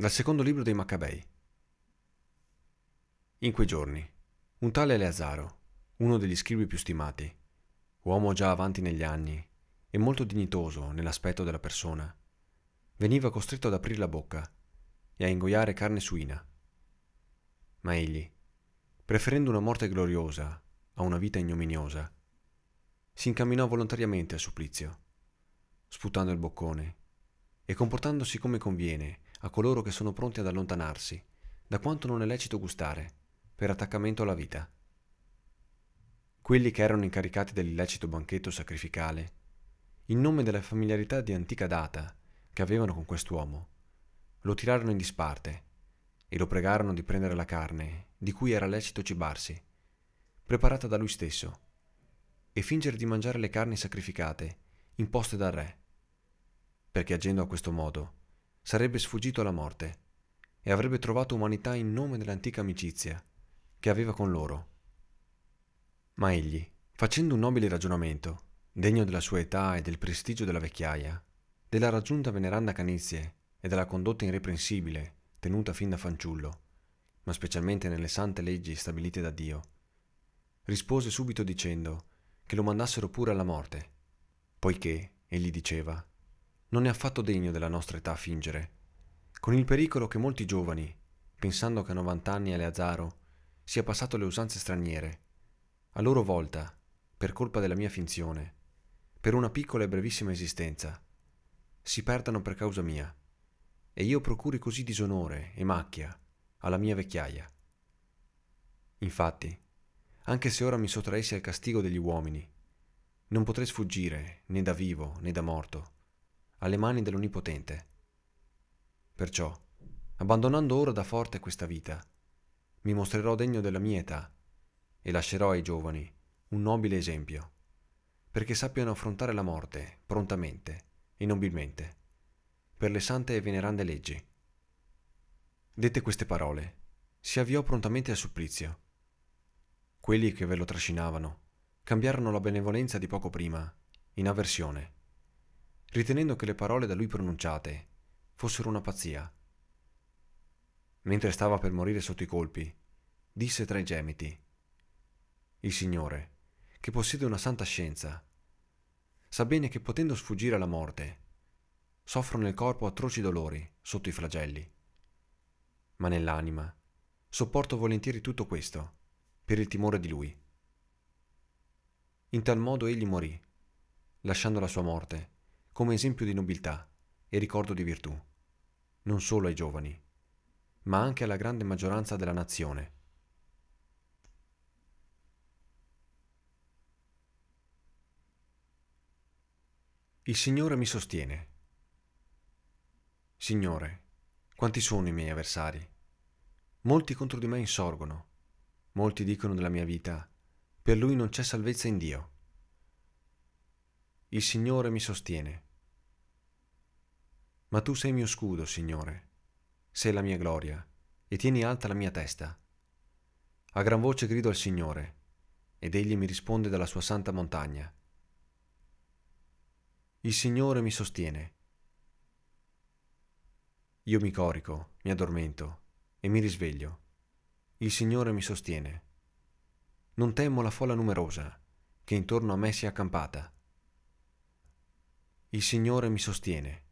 Dal secondo libro dei Maccabei. In quei giorni, un tale Eleazaro, uno degli scribi più stimati, uomo già avanti negli anni e molto dignitoso nell'aspetto della persona, veniva costretto ad aprire la bocca e a ingoiare carne suina. Ma egli, preferendo una morte gloriosa a una vita ignominiosa, si incamminò volontariamente al supplizio, sputando il boccone e comportandosi come conviene a coloro che sono pronti ad allontanarsi da quanto non è lecito gustare, per attaccamento alla vita. Quelli che erano incaricati dell'illecito banchetto sacrificale, in nome della familiarità di antica data che avevano con quest'uomo, lo tirarono in disparte e lo pregarono di prendere la carne di cui era lecito cibarsi, preparata da lui stesso, e fingere di mangiare le carni sacrificate imposte dal re, perché agendo a questo modo sarebbe sfuggito alla morte e avrebbe trovato umanità in nome dell'antica amicizia che aveva con loro. Ma egli, facendo un nobile ragionamento, degno della sua età e del prestigio della vecchiaia, della raggiunta veneranda canizie e della condotta irreprensibile tenuta fin da fanciullo, ma specialmente nelle sante leggi stabilite da Dio, rispose subito dicendo che lo mandassero pure alla morte, poiché, egli diceva, non è affatto degno della nostra età fingere, con il pericolo che molti giovani, pensando che a 90 anni Eleazaro sia passato le usanze straniere, a loro volta, per colpa della mia finzione, per una piccola e brevissima esistenza, si perdano per causa mia, e io procuri così disonore e macchia alla mia vecchiaia. Infatti, anche se ora mi sottraessi al castigo degli uomini, non potrei sfuggire né da vivo né da morto alle mani dell'Onipotente. Perciò, abbandonando ora da forte questa vita, mi mostrerò degno della mia età e lascerò ai giovani un nobile esempio, perché sappiano affrontare la morte prontamente e nobilmente, per le sante e venerande leggi. Dette queste parole, si avviò prontamente al supplizio. Quelli che ve lo trascinavano cambiarono la benevolenza di poco prima in avversione ritenendo che le parole da lui pronunciate fossero una pazzia. Mentre stava per morire sotto i colpi, disse tra i gemiti, Il Signore, che possiede una santa scienza, sa bene che potendo sfuggire alla morte, soffro nel corpo atroci dolori sotto i flagelli, ma nell'anima sopporto volentieri tutto questo per il timore di lui. In tal modo egli morì, lasciando la sua morte come esempio di nobiltà e ricordo di virtù, non solo ai giovani, ma anche alla grande maggioranza della nazione. Il Signore mi sostiene. Signore, quanti sono i miei avversari? Molti contro di me insorgono, molti dicono della mia vita, per lui non c'è salvezza in Dio. Il Signore mi sostiene ma tu sei mio scudo, Signore, sei la mia gloria, e tieni alta la mia testa. A gran voce grido al Signore, ed egli mi risponde dalla sua santa montagna. Il Signore mi sostiene. Io mi corico, mi addormento e mi risveglio. Il Signore mi sostiene. Non temo la folla numerosa che intorno a me si è accampata. Il Signore mi sostiene.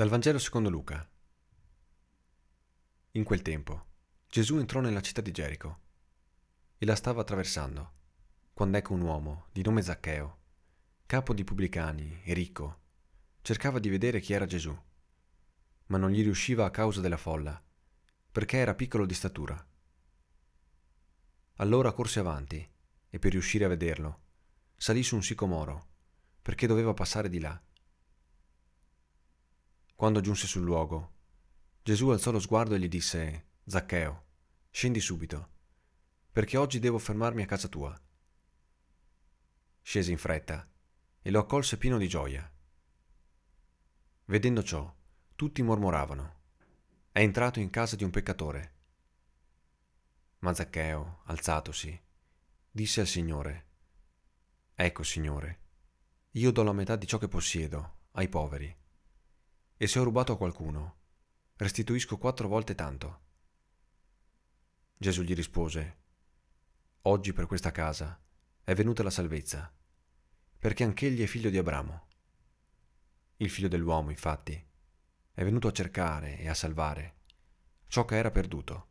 Dal Vangelo secondo Luca. In quel tempo Gesù entrò nella città di Gerico e la stava attraversando, quando ecco un uomo di nome Zaccheo, capo di pubblicani e ricco, cercava di vedere chi era Gesù, ma non gli riusciva a causa della folla, perché era piccolo di statura. Allora corse avanti e per riuscire a vederlo, salì su un sicomoro, perché doveva passare di là quando giunse sul luogo. Gesù alzò lo sguardo e gli disse, Zaccheo, scendi subito, perché oggi devo fermarmi a casa tua. Scese in fretta e lo accolse pieno di gioia. Vedendo ciò, tutti mormoravano, è entrato in casa di un peccatore. Ma Zaccheo, alzatosi, disse al Signore, Ecco, Signore, io do la metà di ciò che possiedo ai poveri e se ho rubato a qualcuno, restituisco quattro volte tanto. Gesù gli rispose, Oggi per questa casa è venuta la salvezza, perché anch'egli è figlio di Abramo. Il figlio dell'uomo, infatti, è venuto a cercare e a salvare ciò che era perduto.